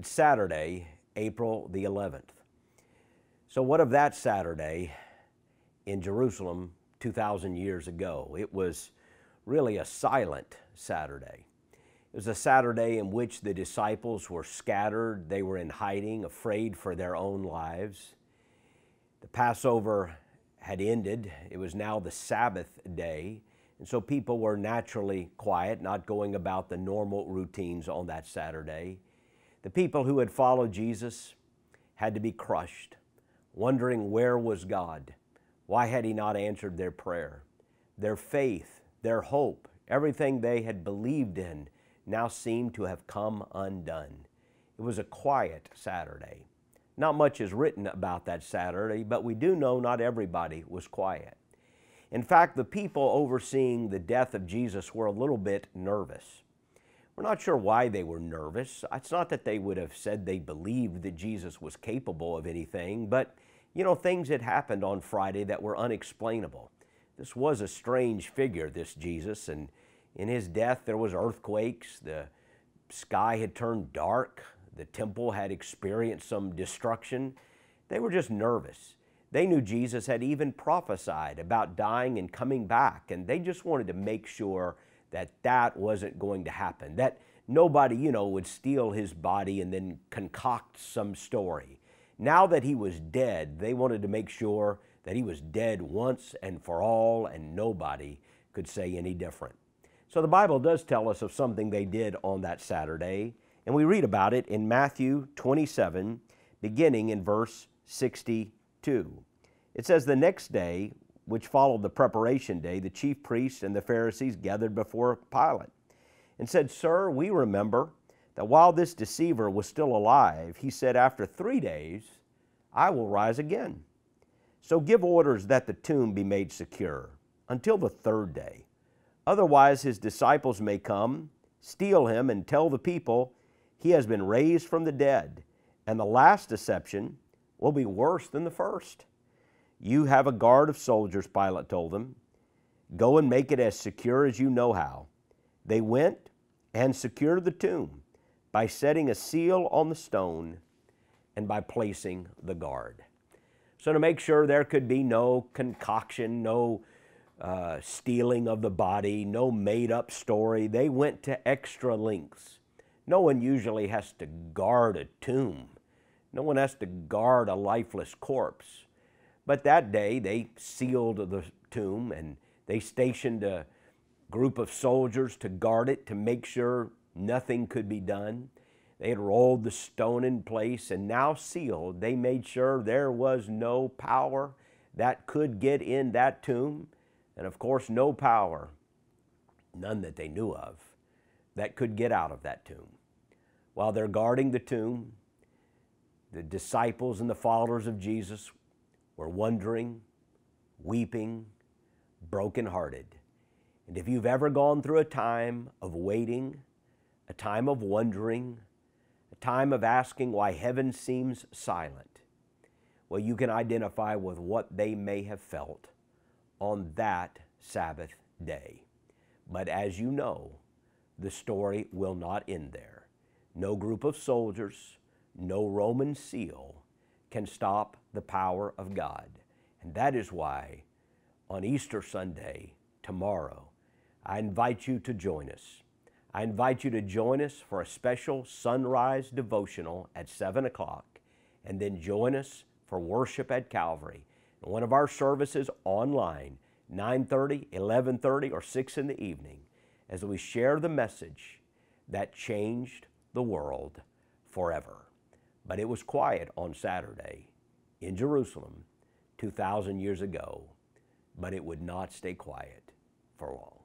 It's Saturday, April the 11th. So, what of that Saturday in Jerusalem 2,000 years ago? It was really a silent Saturday. It was a Saturday in which the disciples were scattered, they were in hiding, afraid for their own lives. The Passover had ended, it was now the Sabbath day. And so people were naturally quiet, not going about the normal routines on that Saturday. The people who had followed Jesus had to be crushed, wondering where was God? Why had He not answered their prayer? Their faith, their hope, everything they had believed in now seemed to have come undone. It was a quiet Saturday. Not much is written about that Saturday, but we do know not everybody was quiet. In fact, the people overseeing the death of Jesus were a little bit nervous. We're not sure why they were nervous. It's not that they would have said they believed that Jesus was capable of anything, but you know, things had happened on Friday that were unexplainable. This was a strange figure, this Jesus, and in his death there was earthquakes, the sky had turned dark, the temple had experienced some destruction. They were just nervous. They knew Jesus had even prophesied about dying and coming back, and they just wanted to make sure that that wasn't going to happen, that nobody, you know, would steal his body and then concoct some story. Now that he was dead, they wanted to make sure that he was dead once and for all, and nobody could say any different. So the Bible does tell us of something they did on that Saturday, and we read about it in Matthew 27, beginning in verse 62. It says, The next day, which followed the preparation day, the chief priests and the Pharisees gathered before Pilate and said, Sir, we remember that while this deceiver was still alive, he said, After three days, I will rise again. So give orders that the tomb be made secure until the third day. Otherwise, his disciples may come, steal him, and tell the people he has been raised from the dead, and the last deception will be worse than the first. You have a guard of soldiers, Pilate told them. Go and make it as secure as you know how. They went and secured the tomb by setting a seal on the stone and by placing the guard. So, to make sure there could be no concoction, no uh, stealing of the body, no made up story, they went to extra lengths. No one usually has to guard a tomb, no one has to guard a lifeless corpse. But that day they sealed the tomb and they stationed a group of soldiers to guard it to make sure nothing could be done. They had rolled the stone in place and now sealed. They made sure there was no power that could get in that tomb, and of course, no power, none that they knew of, that could get out of that tomb. While they're guarding the tomb, the disciples and the followers of Jesus were wondering, weeping, brokenhearted. And if you've ever gone through a time of waiting, a time of wondering, a time of asking why heaven seems silent, well, you can identify with what they may have felt on that Sabbath day. But as you know, the story will not end there. No group of soldiers, no Roman seal can stop the power of God. And that is why on Easter Sunday, tomorrow, I invite you to join us. I invite you to join us for a special sunrise devotional at 7 o'clock, and then join us for worship at Calvary one of our services online, 9.30, 11.30, or 6 in the evening, as we share the message that changed the world forever. But it was quiet on Saturday in Jerusalem 2,000 years ago, but it would not stay quiet for long.